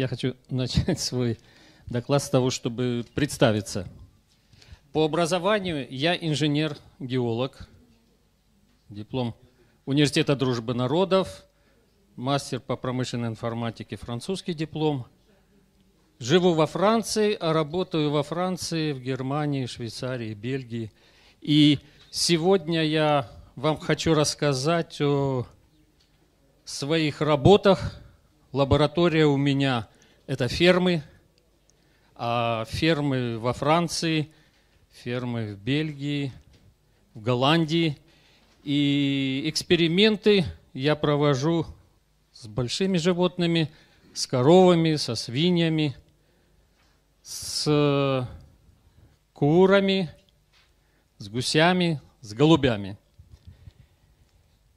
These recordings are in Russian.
Я хочу начать свой доклад с того, чтобы представиться. По образованию я инженер-геолог, диплом Университета дружбы народов, мастер по промышленной информатике, французский диплом. Живу во Франции, а работаю во Франции, в Германии, Швейцарии, Бельгии. И сегодня я вам хочу рассказать о своих работах, Лаборатория у меня – это фермы, а фермы во Франции, фермы в Бельгии, в Голландии. И эксперименты я провожу с большими животными, с коровами, со свиньями, с курами, с гусями, с голубями.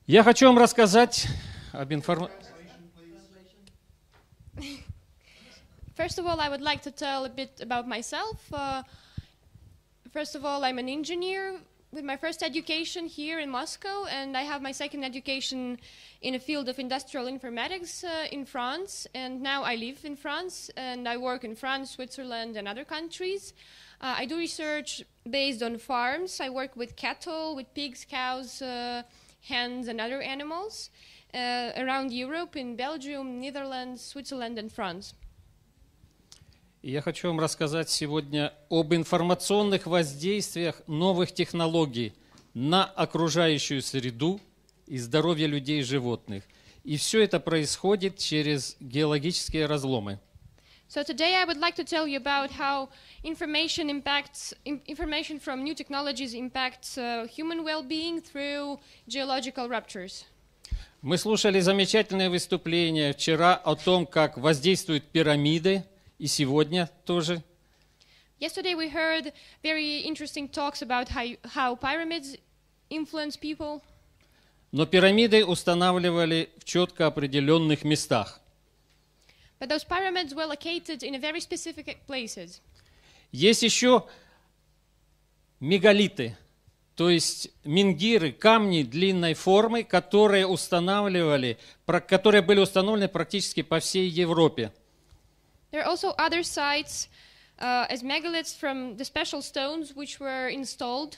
Я хочу вам рассказать об информации. First of all, I would like to tell a bit about myself. Uh, first of all, I'm an engineer with my first education here in Moscow, and I have my second education in a field of industrial informatics uh, in France. And now I live in France, and I work in France, Switzerland, and other countries. Uh, I do research based on farms. I work with cattle, with pigs, cows, uh, hens, and other animals uh, around Europe, in Belgium, Netherlands, Switzerland, and France. я хочу вам рассказать сегодня об информационных воздействиях новых технологий на окружающую среду и здоровье людей и животных. И все это происходит через геологические разломы. So today I would like to tell you about how information impacts information from new technologies impacts uh, human well-being through geological ruptures. Мы слушали замечательное выступление вчера о том, как воздействуют пирамиды и сегодня тоже. Yesterday we heard very interesting talks about how, how pyramids influence people. Но пирамиды устанавливали в четко определенных местах. But those pyramids were located in very specific places. Есть еще мегалиты, то есть мингиры, камни длинной формы, которые устанавливали, которые были установлены практически по всей Европе. There are also other sites uh, as megaliths from the special stones which were installed.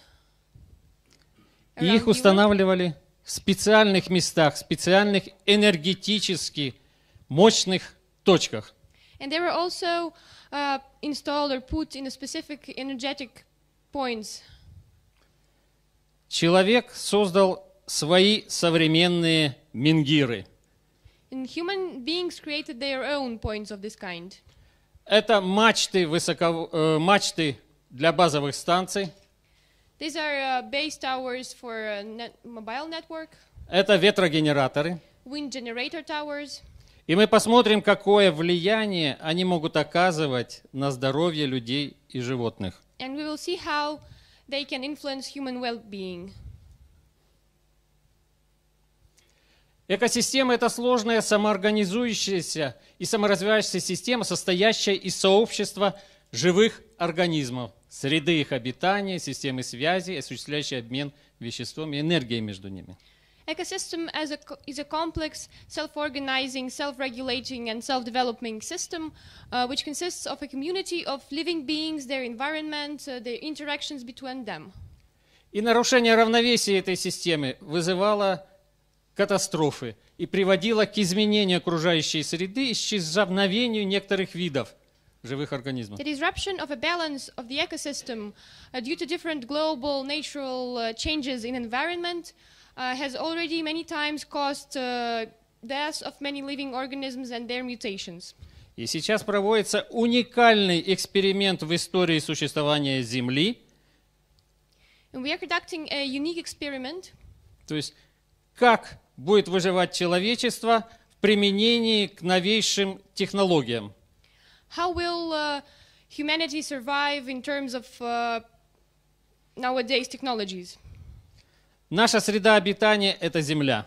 И их устанавливали в специальных местах, специальных энергетически мощных точках. And they were also uh, installed or put in a specific energetic points. Человек создал свои современные менгиры – And human beings created their own points of this kind. Это мачты, высоко, э, мачты для базовых станций. These are uh, base towers for uh, net, mobile network. Это ветрогенераторы. Wind generator towers. И мы посмотрим, какое влияние они могут оказывать на здоровье людей и животных. And we will see how they can influence human well-being. Экосистема – это сложная самоорганизующаяся и саморазвивающаяся система, состоящая из сообщества живых организмов, среды их обитания, системы связи, осуществляющей обмен веществом и энергией между ними. Ecosystem as a, is a complex, self-organizing, self-regulating and self-developing system uh, which consists of a community of living beings, their environment, uh, their interactions between them. И нарушение равновесия этой системы вызывало катастрофы и приводила к изменению окружающей среды и исчезновению некоторых видов живых организмов. The disruption of a balance of the ecosystem uh, due to different global natural uh, changes in environment uh, has already many times caused uh, deaths of many living organisms and their mutations. И сейчас проводится уникальный эксперимент в истории существования Земли. And we are conducting a unique experiment. То есть как будет выживать человечество в применении к новейшим технологиям? How will uh, humanity survive in terms of uh, nowadays technologies? Наша среда обитания – это Земля.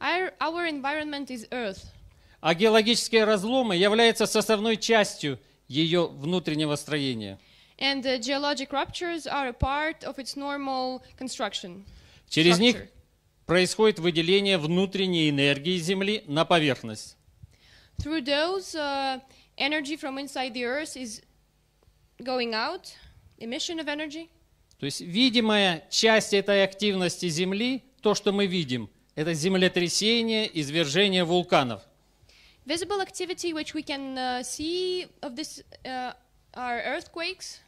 Our, environment is Earth. А геологические разломы являются составной частью ее внутреннего строения. And uh, geologic ruptures are a part of its normal construction. Через них происходит выделение внутренней энергии Земли на поверхность. Uh, то есть видимая часть этой активности Земли, то, что мы видим, это землетрясение, извержение вулканов. Visible activity which we can uh, see of this uh, are earthquakes.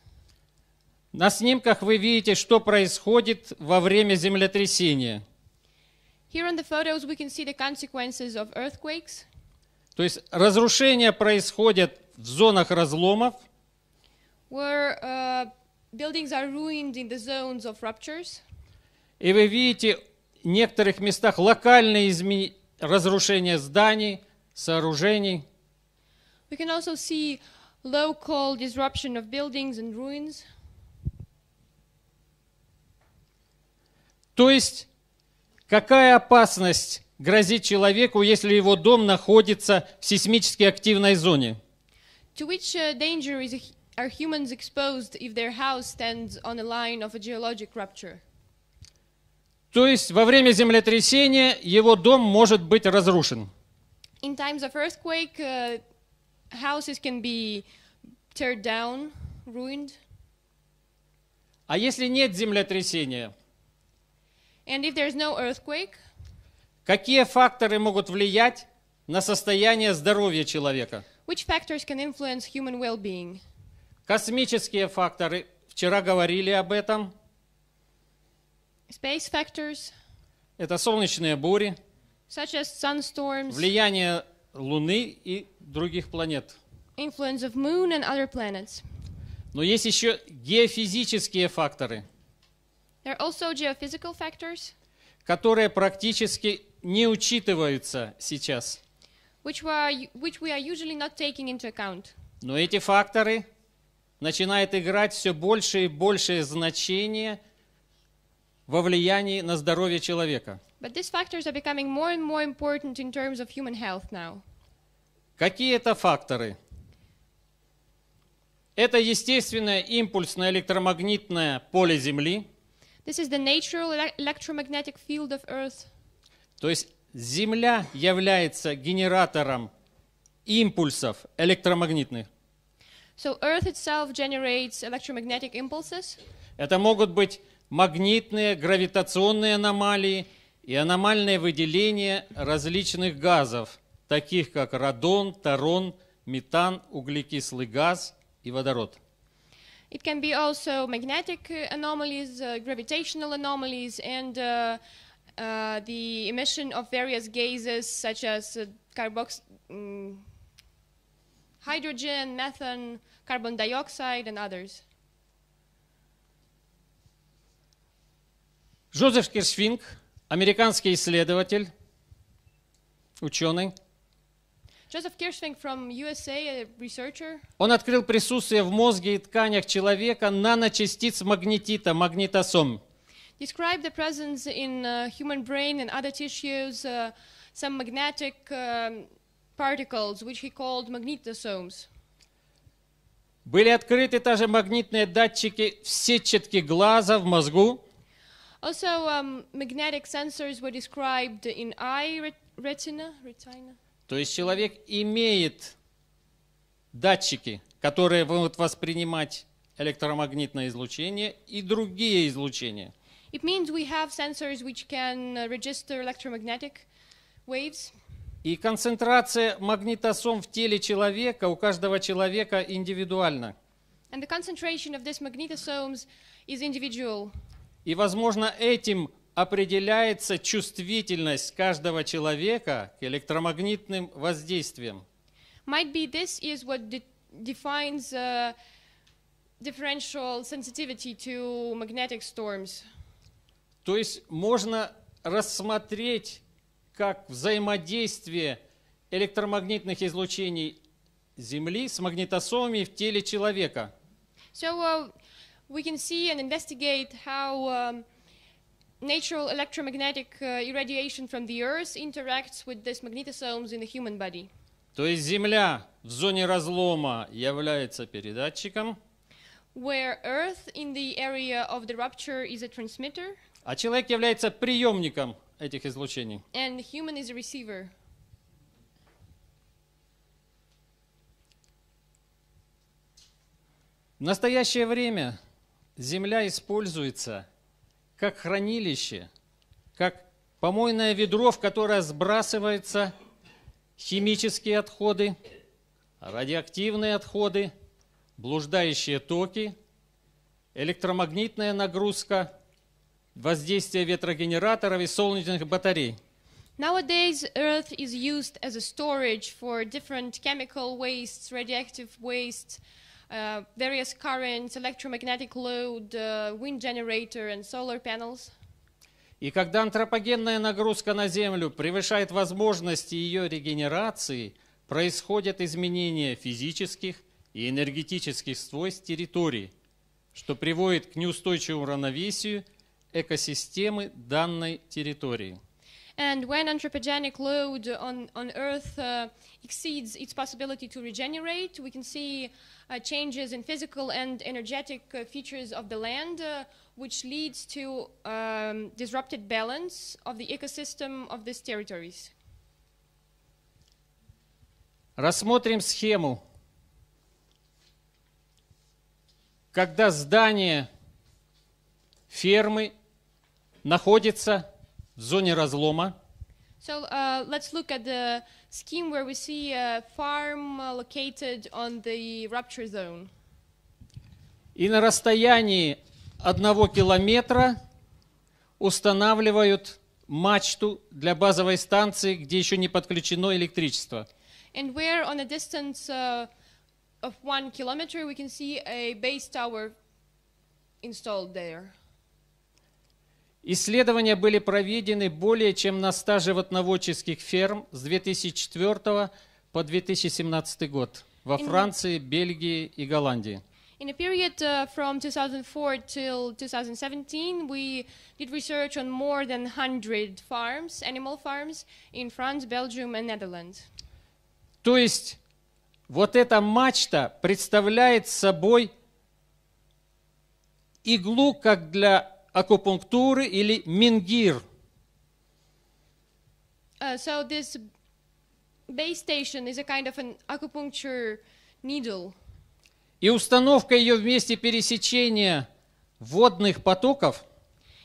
На снимках вы видите, что происходит во время землетрясения. Here on the photos we can see the consequences of earthquakes. То есть разрушения происходят в зонах разломов. Where uh, buildings are ruined in the zones of ruptures. И вы видите в некоторых местах локальные изме... разрушения зданий, сооружений. We can also see local disruption of buildings and ruins. То есть Какая опасность грозит человеку, если его дом находится в сейсмически активной зоне? To which uh, danger is are humans exposed if their house stands on a line of a geologic rupture? То есть во время землетрясения его дом может быть разрушен. In times of earthquake, uh, houses can be teared down, ruined. А если нет землетрясения? And if there's no earthquake, какие факторы могут влиять на состояние здоровья человека? Which factors can influence human well-being? Космические факторы. Вчера говорили об этом. Space factors. Это солнечные бури. Such as sunstorms. Влияние Луны и других планет. Influence of moon and other planets. Но есть еще геофизические факторы. There are also geophysical factors, которые практически не учитываются сейчас. Which were, which we are usually not taking into account. Но эти факторы начинают играть все больше и большее значение во влиянии на здоровье человека. But these factors are becoming more and more important in terms of human health now. Какие это факторы? Это естественное импульсное электромагнитное поле Земли – This is the natural electromagnetic field of Earth. То есть Земля является генератором импульсов электромагнитных. So Earth itself generates electromagnetic impulses. Это могут быть магнитные, гравитационные аномалии и аномальное выделение различных газов, таких как радон, тарон, метан, углекислый газ и водород. It can be also magnetic uh, anomalies, uh, gravitational anomalies, and uh, the emission of various gases such as carbox mm, hydrogen, methane, carbon dioxide, and others. Joseph Кирсфинг, American исследователь, ученый, Joseph Kirschfink from USA, a researcher. Он открыл присутствие в мозге и тканях человека наночастиц магнетита, магнитосом. Described the presence in uh, human brain and other tissues uh, some magnetic um, particles, which he called magnetosomes. Были открыты также магнитные датчики в сетчатке глаза в мозгу. Also, um, magnetic sensors were described in eye retina, retina. То есть человек имеет датчики, которые будут воспринимать электромагнитное излучение и другие излучения. It means we have sensors which can uh, register electromagnetic waves. И концентрация магнитосом в теле человека у каждого человека индивидуальна. And the concentration of these magnetosomes is individual. И, возможно, этим определяется чувствительность каждого человека к электромагнитным воздействиям. Might be this is what de defines uh, differential sensitivity to magnetic storms. То есть можно рассмотреть как взаимодействие электромагнитных излучений Земли с магнитосомами в теле человека. So uh, we can see and investigate how um, natural electromagnetic irradiation from the Earth interacts with these magnetosomes in the human body. То есть Земля в зоне разлома является передатчиком. Where Earth in the area of the rupture is a transmitter. А человек является приемником этих излучений. And human is a receiver. В настоящее время Земля используется как хранилище, как помойное ведро, в которое сбрасываются химические отходы, радиоактивные отходы, блуждающие токи, электромагнитная нагрузка, воздействие ветрогенераторов и солнечных батарей. Nowadays, Earth is used as a storage for different chemical wastes, radioactive wastes, Uh, various currents, electromagnetic load, uh, wind generator and solar panels. И когда антропогенная нагрузка на Землю превышает возможности ее регенерации, происходят изменения физических и энергетических свойств территории, что приводит к неустойчивому равновесию экосистемы данной территории. And when anthropogenic load on, on Earth uh, exceeds its possibility to regenerate, we can see uh, changes in physical and energetic uh, features of the land, uh, which leads to um, disrupted balance of the ecosystem of these territories. Рассмотрим схему, когда здание фермы находится в зоне разлома. So uh, let's look at the scheme where we see a farm located on the rupture zone. И на расстоянии одного километра устанавливают мачту для базовой станции, где еще не подключено электричество. And where on a distance uh, of one kilometer we can see a base tower installed there. Исследования были проведены более чем на 100 животноводческих ферм с 2004 по 2017 год во Франции, Бельгии и Голландии. In the period uh, from 2004 till 2017, we did research on more than 100 farms, animal farms, in France, Belgium and Netherlands. То есть вот эта мачта представляет собой иглу как для акупунктуры или мингир. Uh, so this base station is a kind of an acupuncture needle. И установка ее в месте пересечения водных потоков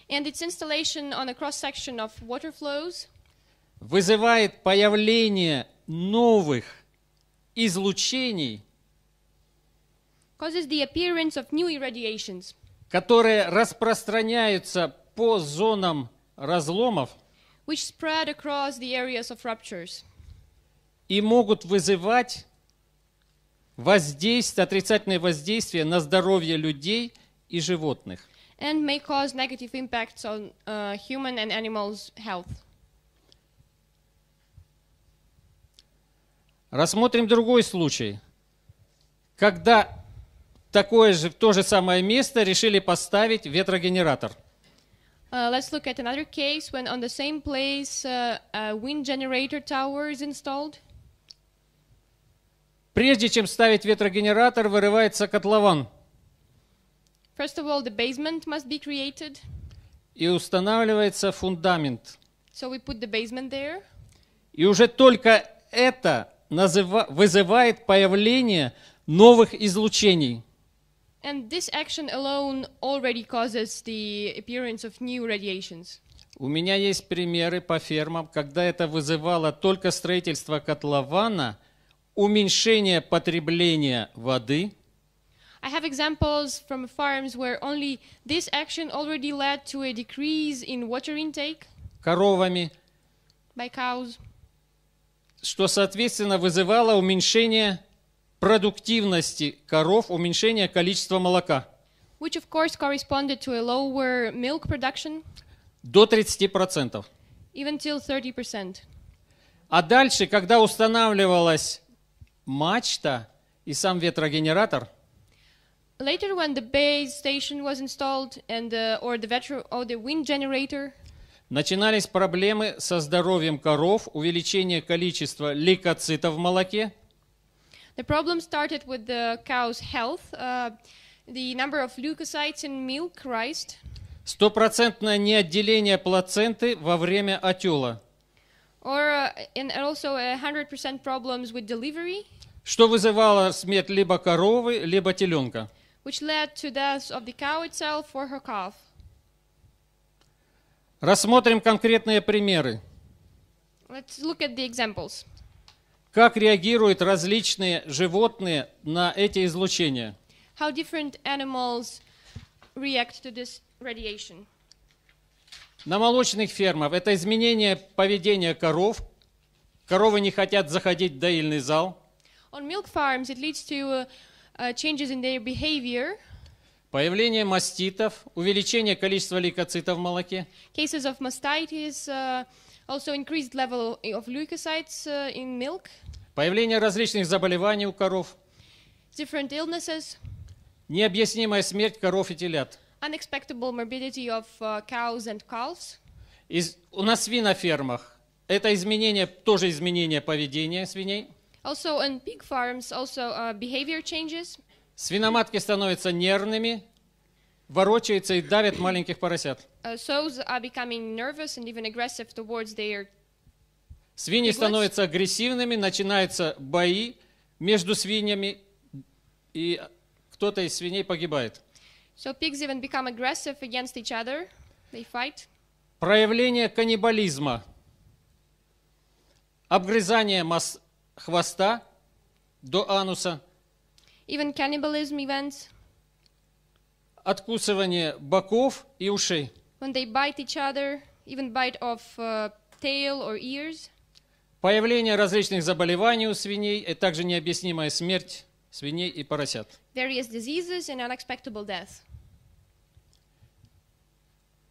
And its installation on a cross-section of water flows вызывает появление новых излучений, causes the appearance of new irradiations которые распространяются по зонам разломов, which spread across the areas of ruptures, и могут вызывать воздействие, отрицательное воздействие на здоровье людей и животных. And may cause negative impacts on uh, human and animals' health. Рассмотрим другой случай, когда такое же, то же самое место решили поставить ветрогенератор. Uh, let's look at another case when on the same place uh, a wind generator tower is installed. Прежде чем ставить ветрогенератор, вырывается котлован. First of all, the basement must be created. И устанавливается фундамент. So we put the basement there. И уже только это называ- вызывает появление новых излучений. And this action alone already causes the appearance of new radiations. У меня есть примеры по фермам, когда это вызывало только строительство котлована, уменьшение потребления воды. I have examples from farms where only this action already led to a decrease in water intake. Коровами. By cows. Что, соответственно, вызывало уменьшение продуктивности коров уменьшение количества молока. Which of course corresponded to a lower milk production. До 30%. Even till 30%. А дальше, когда устанавливалась мачта и сам ветрогенератор, Later, when the base station was installed and the, uh, or the, vetro, or the wind generator, начинались проблемы со здоровьем коров, увеличение количества лейкоцитов в молоке. The problem started with the cow's health, uh, the number of leukocytes in milk raised. Стопроцентное неотделение плаценты во время отела. Or, uh, and also 100% problems with delivery. Что вызывало смерть либо коровы, либо теленка. Which led to death of the cow itself or her calf. Рассмотрим конкретные примеры. Let's look at the examples. Как реагируют различные животные на эти излучения? How different animals react to this radiation? На молочных фермах это изменение поведения коров. Коровы не хотят заходить в доильный зал. On milk farms it leads to uh, uh, changes in their behavior. Появление маститов, увеличение количества лейкоцитов в молоке. Cases of mastitis, uh, Also increased level of leukocytes uh, in milk. Появление различных заболеваний у коров. Different illnesses. Необъяснимая смерть коров и телят. Unexpected morbidity of uh, cows and calves. Из, у нас свина Это изменение, тоже изменение поведения свиней. Also in pig farms, also uh, behavior changes. Свиноматки становятся нервными, ворочается и дарит маленьких поросят. Uh, Свиньи становятся агрессивными, начинаются бои между свиньями, и кто-то из свиней погибает. So pigs even become aggressive against each other. They fight. Проявление каннибализма. Обгрызание хвоста до ануса. Even cannibalism events откусывание боков и ушей. When they bite each other, even bite of uh, tail or ears. Появление различных заболеваний у свиней, и также необъяснимая смерть свиней и поросят. Various diseases and unexpectable death.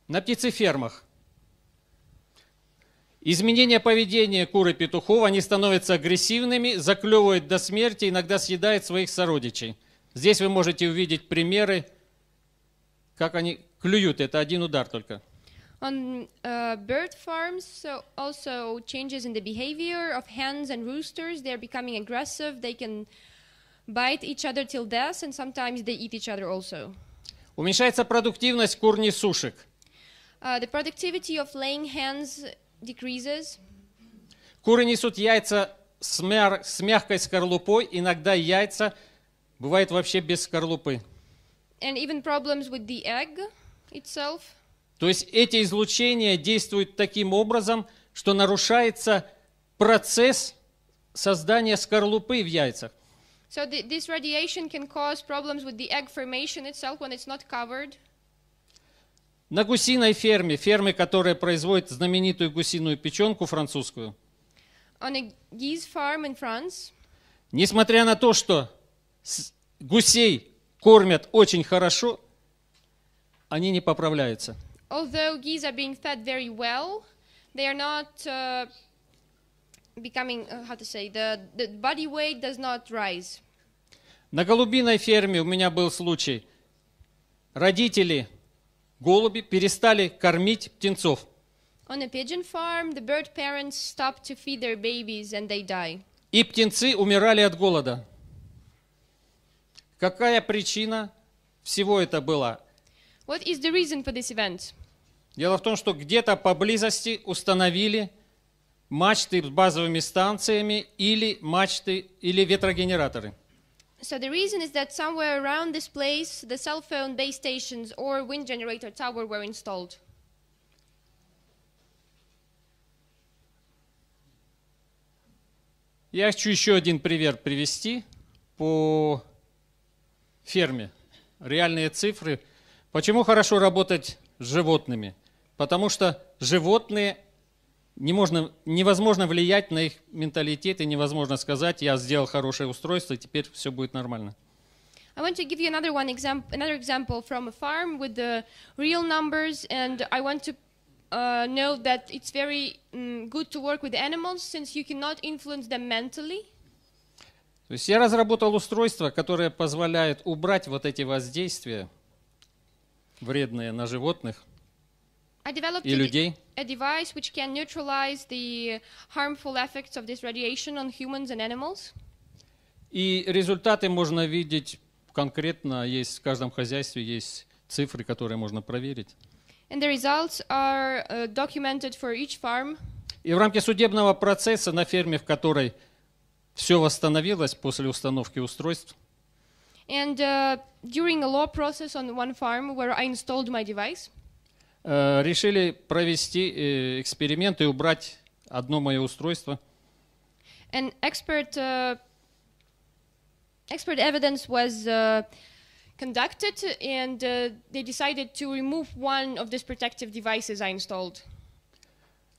На птицефермах. Изменение поведения куры петухов, они становятся агрессивными, заклевывают до смерти, иногда съедают своих сородичей. Здесь вы можете увидеть примеры как они клюют, это один удар только. On uh, bird farms, so also changes in the behavior of hens and roosters. They're becoming aggressive. They can bite each other till death, and sometimes they eat each other also. Уменьшается продуктивность кур несушек. Uh, the productivity of laying hens decreases. Куры несут яйца с, мяр, с мягкой скорлупой, иногда яйца бывают вообще без скорлупы and even problems with the egg itself. То есть эти излучения действуют таким образом, что нарушается процесс создания скорлупы в яйцах. So the, this radiation can cause problems with the egg formation itself when it's not covered. На гусиной ферме, ферме, которая производит знаменитую гусиную печенку французскую. On a geese farm in France. Несмотря на то, что гусей кормят очень хорошо, они не поправляются. Although geese are being fed very well, they are not uh, becoming, uh, how to say, the, the body weight does not rise. На голубиной ферме у меня был случай. Родители голуби перестали кормить птенцов. On a pigeon farm, the bird parents stopped to feed their babies and they die. И птенцы умирали от голода. Какая причина всего это была? What is the for this event? Дело в том, что где-то поблизости установили мачты с базовыми станциями или мачты или ветрогенераторы. So the reason is that somewhere around this place the cell phone base stations or wind generator tower were installed. Я хочу еще один пример привести по ферме, реальные цифры. Почему хорошо работать с животными? Потому что животные не можно, невозможно влиять на их менталитет и невозможно сказать, я сделал хорошее устройство, теперь все будет нормально. I want to give you another one example, another example from a farm with the real numbers, and I want to uh, know that it's very um, good to work with animals since you cannot influence them mentally. То есть я разработал устройство, которое позволяет убрать вот эти воздействия, вредные на животных и людей. A device which can neutralize the harmful effects of this radiation on humans and animals. И результаты можно видеть конкретно, есть в каждом хозяйстве есть цифры, которые можно проверить. Uh, и в рамках судебного процесса на ферме, в которой все восстановилось после установки устройств. And uh, during a law process on one farm where I installed my device, э, решили провести э, эксперимент и убрать одно мое устройство. An expert, uh, expert evidence was uh, conducted, and uh, they decided to remove one of these protective devices I installed.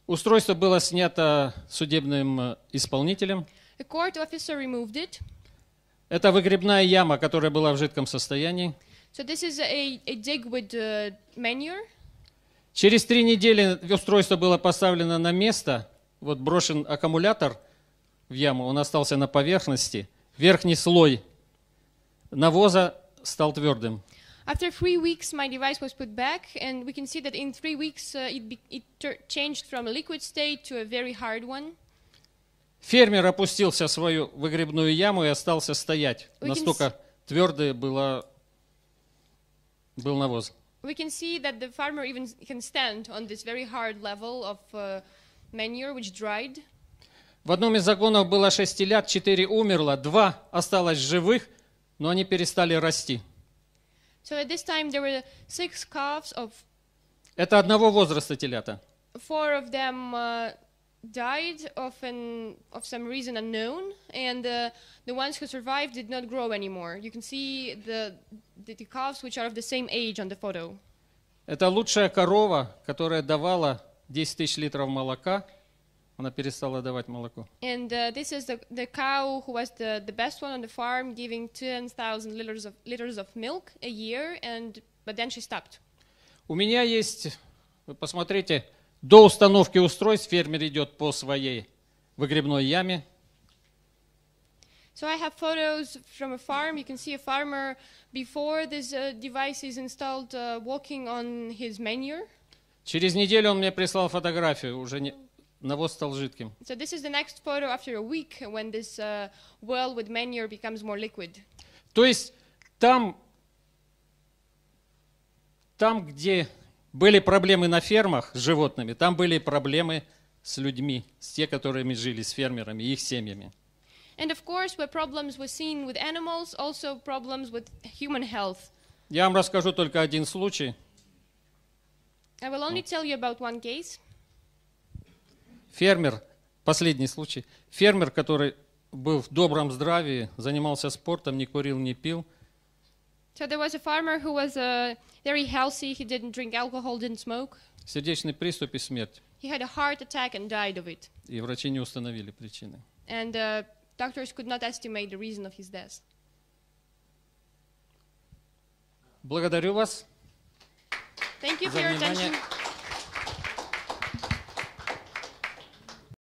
Устройство было снято судебным исполнителем. The court officer removed it. Это выгребная яма, которая была в жидком состоянии. So this is a, a dig with uh, manure. Через три недели устройство было поставлено на место. Вот брошен аккумулятор в яму, он остался на поверхности. Верхний слой навоза стал твердым. After three weeks, my device was put back, and we can see that in three weeks uh, it, it changed from a liquid state to a very hard one. Фермер опустился в свою выгребную яму и остался стоять. We Настолько твердый была, был навоз. We can see that the farmer even can stand on this very hard level of uh, manure which dried. В одном из загонов было шесть телят, четыре умерло, два осталось живых, но они перестали расти. So at this time there were six calves of... Это одного возраста телята. Four of them uh, died of an of some reason unknown, and uh, the ones who survived did not grow anymore. You can see the, the, the calves which are of the same age on the photo. Это лучшая корова, которая давала 10 тысяч литров молока. Она перестала давать молоко. And uh, this is the, the cow who was the, the best one on the farm, giving 10,000 liters of, liters of milk a year, and, but then she stopped. У меня есть, вы посмотрите, До установки устройств фермер идет по своей выгребной яме. So I have photos from a farm. You can see a farmer before this uh, device is installed uh, walking on his manure. Через неделю он мне прислал фотографию, уже не... навоз стал жидким. So this is the next photo after a week when this uh, well with manure becomes more liquid. То есть там, там, где были проблемы на фермах с животными, там были проблемы с людьми, с те, которыми жили, с фермерами и их семьями. And of course, where problems were seen with animals, also problems with human health. Я вам расскажу только один случай. I will only tell you about one case. Фермер, последний случай. Фермер, который был в добром здравии, занимался спортом, не курил, не пил – So there was a farmer who was uh, very healthy. He didn't drink alcohol, didn't smoke. Сердечный приступ и смерть. He had a heart attack and died of it. И врачи не установили причины. And uh, doctors could not estimate the reason of his death. Благодарю вас. Thank you for your attention.